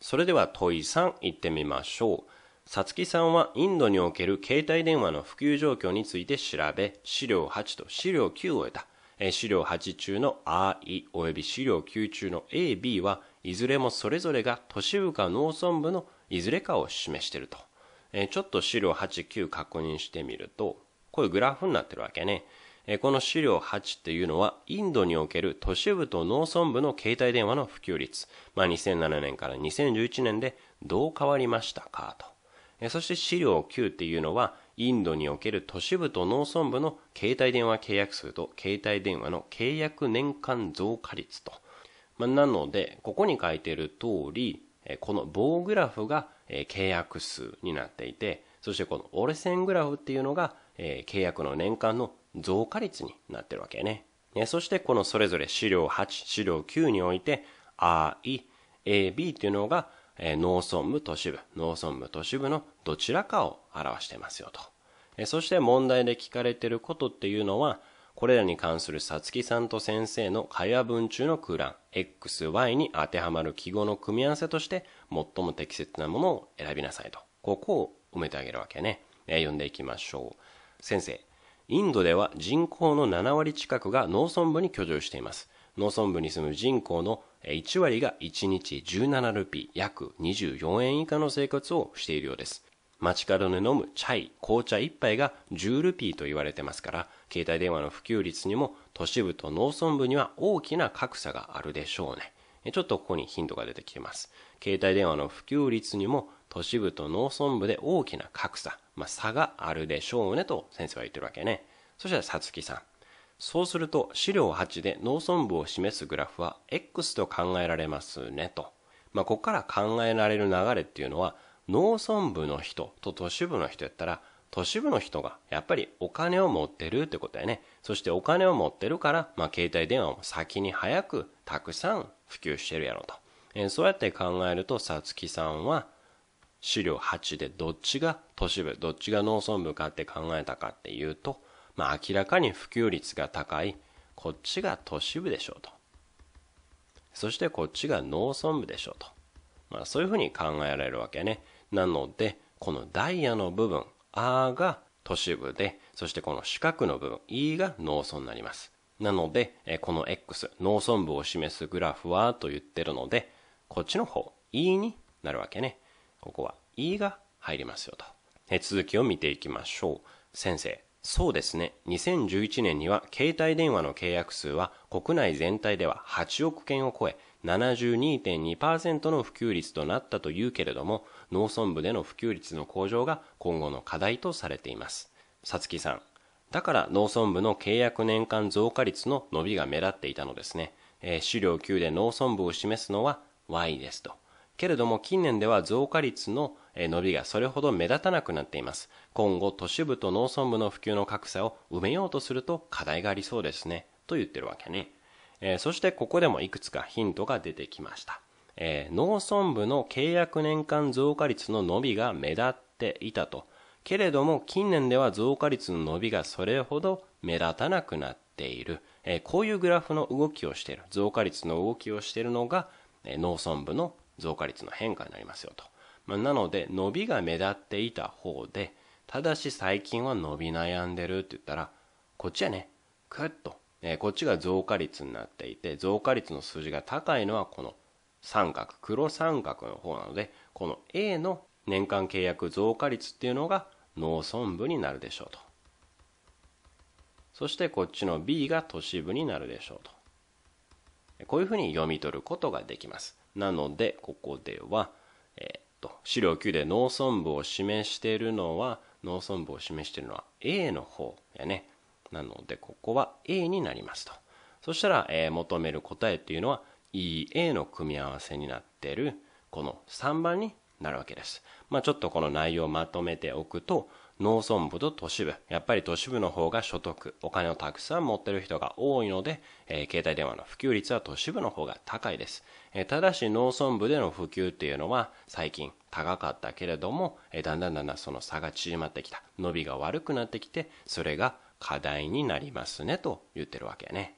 それでは問い3行ってみましょう。さつきさんはインドにおける携帯電話の普及状況について調べ、資料8と資料9を得た。資料8中の I および資料9中の A、B はいずれもそれぞれが都市部か農村部のいずれかを示していると。ちょっと資料8、9確認してみると、こういうグラフになってるわけね。この資料8というのは、インドにおける都市部と農村部の携帯電話の普及率。まあ、2007年から2011年でどう変わりましたかと。そして資料9というのは、インドにおける都市部と農村部の携帯電話契約数と携帯電話の契約年間増加率と。まあ、なので、ここに書いている通り、この棒グラフが契約数になっていて、そしてこの折れ線グラフっていうのが契約の年間の増加率になってるわけね。ねそしてこのそれぞれ資料8、資料9において、あ、い、A、B っていうのが、え農村部、都市部、農村部、都市部のどちらかを表してますよと。えそして問題で聞かれてることっていうのは、これらに関するさつきさんと先生の会話文中の空欄、X、Y に当てはまる記号の組み合わせとして、最も適切なものを選びなさいと。ここを埋めてあげるわけね。え読んでいきましょう。先生、インドでは人口の7割近くが農村部に居住しています。農村部に住む人口の1割が1日17ルピー、約24円以下の生活をしているようです。街角で飲むチャイ、紅茶1杯が10ルピーと言われてますから、携帯電話の普及率にも都市部と農村部には大きな格差があるでしょうね。ちょっとここにヒントが出てきてます。携帯電話の普及率にも都市部と農村部で大きな格差、まあ、差があるでしょうねと先生は言ってるわけね。そしたらさつきさん。そうすると資料8で農村部を示すグラフは X と考えられますねと。まあ、ここから考えられる流れっていうのは農村部の人と都市部の人やったら都市部の人がやっぱりお金を持ってるってことやね。そしてお金を持ってるから、まあ、携帯電話も先に早くたくさん普及してるやろと。えー、そうやって考えると、さつきさんは資料8でどっちが都市部、どっちが農村部かって考えたかっていうと、まあ、明らかに普及率が高い、こっちが都市部でしょうと。そしてこっちが農村部でしょうと。まあ、そういうふうに考えられるわけね。なので、このダイヤの部分、あが都市部で、そしてこの四角の部分、E が農村になります。なので、この X、農村部を示すグラフはと言ってるので、こっちの方、E になるわけね。ここは E が入りますよと。続きを見ていきましょう。先生、そうですね。2011年には携帯電話の契約数は国内全体では8億件を超え、72.2%の普及率となったというけれども、農村部での普及率の向上が今後の課題とされています。さつきさん。だから農村部の契約年間増加率の伸びが目立っていたのですね。えー、資料9で農村部を示すのは Y ですと。けれども近年では増加率の伸びがそれほど目立たなくなっています。今後、都市部と農村部の普及の格差を埋めようとすると課題がありそうですね。と言ってるわけね。えー、そしてここでもいくつかヒントが出てきました。えー、農村部の契約年間増加率の伸びが目立っていたと。けれども、近年では増加率の伸びがそれほど目立たなくなっている。えー、こういうグラフの動きをしている。増加率の動きをしているのが、え農村部の増加率の変化になりますよと。まあ、なので伸びが目立っていた方でただし最近は伸び悩んでるって言ったらこっちはねクッと、えー、こっちが増加率になっていて増加率の数字が高いのはこの三角黒三角の方なのでこの A の年間契約増加率っていうのが農村部になるでしょうとそしてこっちの B が都市部になるでしょうとこういうふうに読み取ることができますなのでここでは、えと資料9で農村部を示しているのは農村部を示しているのは A の方やねなのでここは A になりますとそしたら、えー、求める答えっていうのは EA の組み合わせになっているこの3番になるわけです、まあ、ちょっとこの内容をまとめておくと農村部と都市部、やっぱり都市部の方が所得、お金をたくさん持ってる人が多いので、えー、携帯電話の普及率は都市部の方が高いです。えー、ただし農村部での普及っていうのは最近高かったけれども、えー、だんだんだんだんその差が縮まってきた、伸びが悪くなってきて、それが課題になりますねと言ってるわけね。